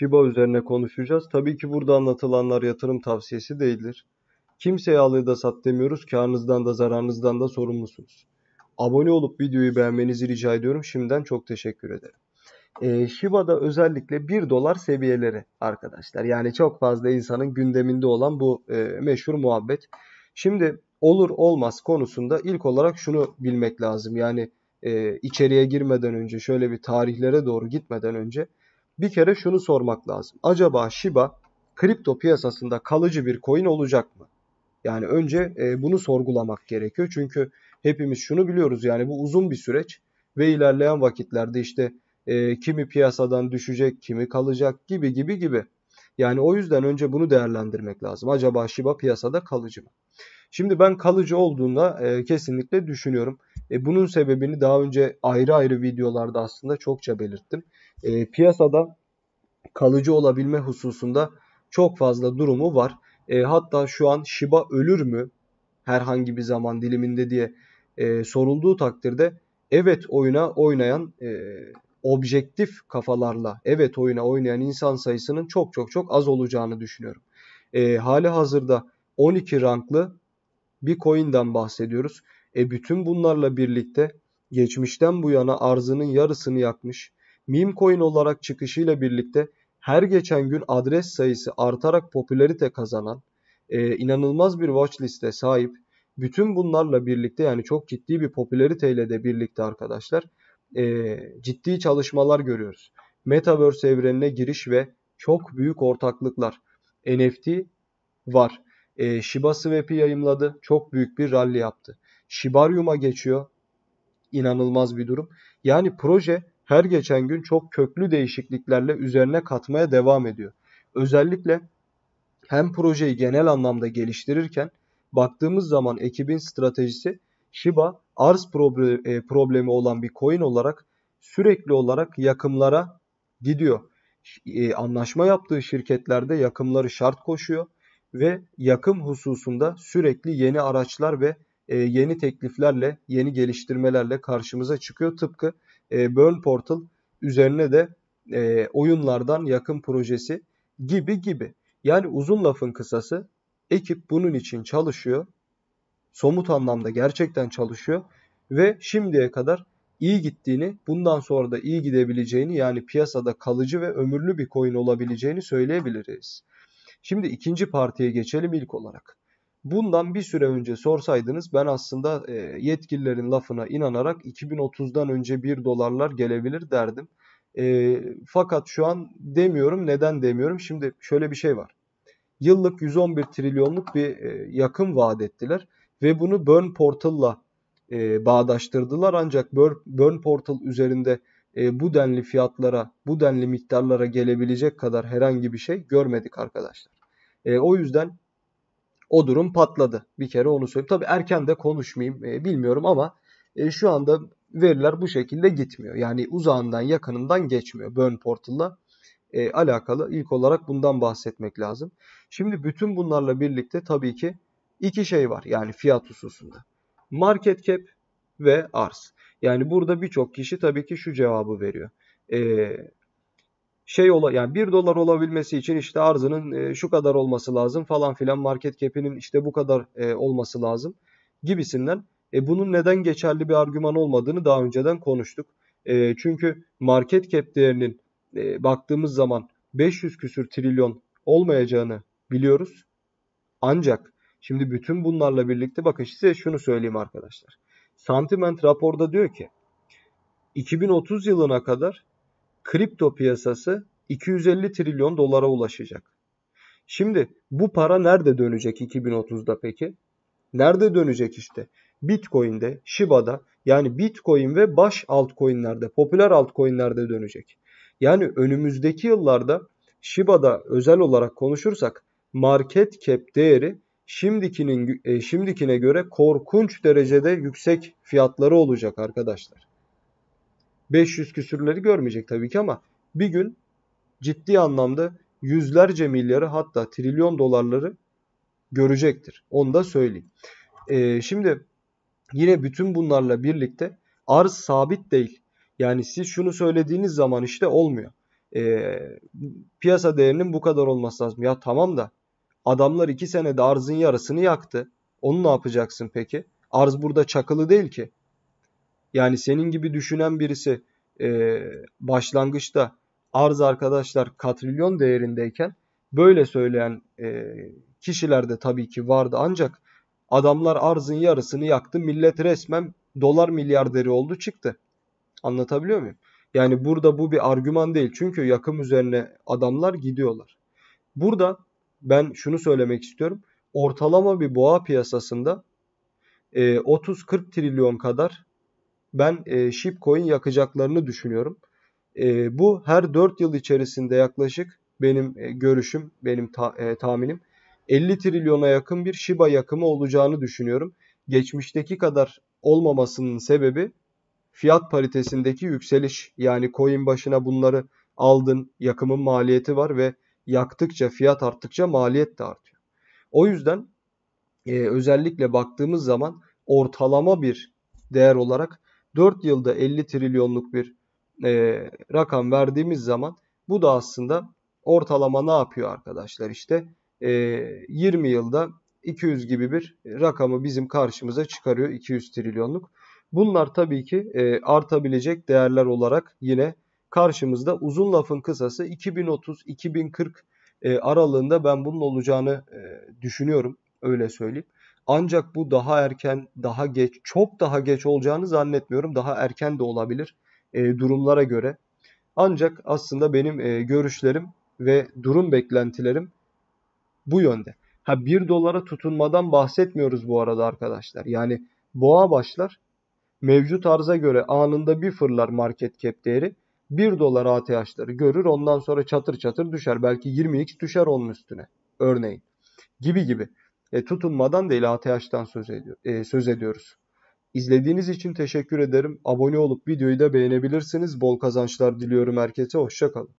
Shiba üzerine konuşacağız. Tabii ki burada anlatılanlar yatırım tavsiyesi değildir. Kimseye alıyı da sat demiyoruz. Karnınızdan da zararınızdan da sorumlusunuz. Abone olup videoyu beğenmenizi rica ediyorum. Şimdiden çok teşekkür ederim. Ee, Shiba'da özellikle 1 dolar seviyeleri arkadaşlar. Yani çok fazla insanın gündeminde olan bu e, meşhur muhabbet. Şimdi olur olmaz konusunda ilk olarak şunu bilmek lazım. Yani e, içeriye girmeden önce şöyle bir tarihlere doğru gitmeden önce bir kere şunu sormak lazım. Acaba Shiba kripto piyasasında kalıcı bir coin olacak mı? Yani önce e, bunu sorgulamak gerekiyor. Çünkü hepimiz şunu biliyoruz yani bu uzun bir süreç ve ilerleyen vakitlerde işte e, kimi piyasadan düşecek, kimi kalacak gibi gibi gibi. Yani o yüzden önce bunu değerlendirmek lazım. Acaba Shiba piyasada kalıcı mı? Şimdi ben kalıcı olduğunda e, kesinlikle düşünüyorum. E, bunun sebebini daha önce ayrı ayrı videolarda aslında çokça belirttim. E, piyasada kalıcı olabilme hususunda çok fazla durumu var. E, hatta şu an Shiba ölür mü herhangi bir zaman diliminde diye e, sorulduğu takdirde evet oyuna oynayan e, objektif kafalarla evet oyuna oynayan insan sayısının çok çok çok az olacağını düşünüyorum. E, hali hazırda 12 ranklı bir coin'den bahsediyoruz. E bütün bunlarla birlikte geçmişten bu yana arzının yarısını yakmış, meme coin olarak çıkışıyla birlikte her geçen gün adres sayısı artarak popülerite kazanan, e, inanılmaz bir watch liste sahip, bütün bunlarla birlikte yani çok ciddi bir popülariteyle de birlikte arkadaşlar e, ciddi çalışmalar görüyoruz. Metaverse evrenine giriş ve çok büyük ortaklıklar. NFT var. E, Shibas'ı Web'i yayımladı. Çok büyük bir rally yaptı. Şibaryum'a geçiyor. İnanılmaz bir durum. Yani proje her geçen gün çok köklü değişikliklerle üzerine katmaya devam ediyor. Özellikle hem projeyi genel anlamda geliştirirken baktığımız zaman ekibin stratejisi Shiba arz e, problemi olan bir coin olarak sürekli olarak yakımlara gidiyor. E, anlaşma yaptığı şirketlerde yakımları şart koşuyor ve yakım hususunda sürekli yeni araçlar ve e, yeni tekliflerle, yeni geliştirmelerle karşımıza çıkıyor. Tıpkı e, Burn Portal üzerine de e, oyunlardan yakın projesi gibi gibi. Yani uzun lafın kısası ekip bunun için çalışıyor. Somut anlamda gerçekten çalışıyor ve şimdiye kadar iyi gittiğini, bundan sonra da iyi gidebileceğini yani piyasada kalıcı ve ömürlü bir coin olabileceğini söyleyebiliriz. Şimdi ikinci partiye geçelim ilk olarak. Bundan bir süre önce sorsaydınız ben aslında e, yetkililerin lafına inanarak 2030'dan önce 1 dolarlar gelebilir derdim. E, fakat şu an demiyorum. Neden demiyorum? Şimdi şöyle bir şey var. Yıllık 111 trilyonluk bir e, yakım vaat ettiler ve bunu Burn Portal'la e, bağdaştırdılar. Ancak Burn, Burn Portal üzerinde e, bu denli fiyatlara, bu denli miktarlara gelebilecek kadar herhangi bir şey görmedik arkadaşlar. E, o yüzden o durum patladı. Bir kere onu söyleyeyim. Tabii erken de konuşmayayım e, bilmiyorum ama e, şu anda veriler bu şekilde gitmiyor. Yani uzağından yakınından geçmiyor Burn Portal'la e, alakalı. ilk olarak bundan bahsetmek lazım. Şimdi bütün bunlarla birlikte tabii ki iki şey var yani fiyat hususunda. Market cap ve arz. Yani burada birçok kişi tabii ki şu cevabı veriyor. E, şey ola yani 1 dolar olabilmesi için işte arzının e, şu kadar olması lazım falan filan market cap'inin işte bu kadar e, olması lazım gibisinden. E, bunun neden geçerli bir argüman olmadığını daha önceden konuştuk. E, çünkü market cap değerinin e, baktığımız zaman 500 küsür trilyon olmayacağını biliyoruz. Ancak şimdi bütün bunlarla birlikte bakın size şunu söyleyeyim arkadaşlar. sentiment raporda diyor ki 2030 yılına kadar kripto piyasası 250 trilyon dolara ulaşacak. Şimdi bu para nerede dönecek 2030'da peki? Nerede dönecek işte? Bitcoin'de, Shiba'da yani Bitcoin ve baş altcoin'lerde, popüler altcoin'lerde dönecek. Yani önümüzdeki yıllarda Shiba'da özel olarak konuşursak market cap değeri şimdikinin e, şimdikine göre korkunç derecede yüksek fiyatları olacak arkadaşlar. 500 küsürleri görmeyecek tabii ki ama bir gün ciddi anlamda yüzlerce milyarı hatta trilyon dolarları görecektir. Onu da söyleyeyim. Ee, şimdi yine bütün bunlarla birlikte arz sabit değil. Yani siz şunu söylediğiniz zaman işte olmuyor. Ee, piyasa değerinin bu kadar olması lazım. Ya tamam da adamlar 2 senede arzın yarısını yaktı. Onu ne yapacaksın peki? Arz burada çakılı değil ki. Yani senin gibi düşünen birisi e, başlangıçta arz arkadaşlar katrilyon değerindeyken böyle söyleyen e, kişiler de tabii ki vardı. Ancak adamlar arzın yarısını yaktı. Millet resmen dolar milyarderi oldu çıktı. Anlatabiliyor muyum? Yani burada bu bir argüman değil. Çünkü yakım üzerine adamlar gidiyorlar. Burada ben şunu söylemek istiyorum. Ortalama bir boğa piyasasında 30-40 e, trilyon kadar ben e, shipcoin yakacaklarını düşünüyorum. E, bu her 4 yıl içerisinde yaklaşık benim e, görüşüm, benim ta, e, tahminim 50 trilyona yakın bir Shiba yakımı olacağını düşünüyorum. Geçmişteki kadar olmamasının sebebi fiyat paritesindeki yükseliş. Yani coin başına bunları aldın, yakımın maliyeti var ve yaktıkça, fiyat arttıkça maliyet de artıyor. O yüzden e, özellikle baktığımız zaman ortalama bir değer olarak 4 yılda 50 trilyonluk bir e, rakam verdiğimiz zaman bu da aslında ortalama ne yapıyor arkadaşlar işte e, 20 yılda 200 gibi bir rakamı bizim karşımıza çıkarıyor 200 trilyonluk. Bunlar tabii ki e, artabilecek değerler olarak yine karşımızda uzun lafın kısası 2030-2040 e, aralığında ben bunun olacağını e, düşünüyorum öyle söyleyeyim. Ancak bu daha erken, daha geç, çok daha geç olacağını zannetmiyorum. Daha erken de olabilir e, durumlara göre. Ancak aslında benim e, görüşlerim ve durum beklentilerim bu yönde. Ha 1 dolara tutunmadan bahsetmiyoruz bu arada arkadaşlar. Yani boğa başlar. Mevcut arza göre anında bir fırlar market cap değeri. 1 dolar ATH'ları görür. Ondan sonra çatır çatır düşer. Belki 20x düşer onun üstüne. Örneğin. Gibi gibi e, tutunmadan değil ATH'dan söz, ediyor, e, söz ediyoruz. İzlediğiniz için teşekkür ederim. Abone olup videoyu da beğenebilirsiniz. Bol kazançlar diliyorum herkese. Hoşçakalın.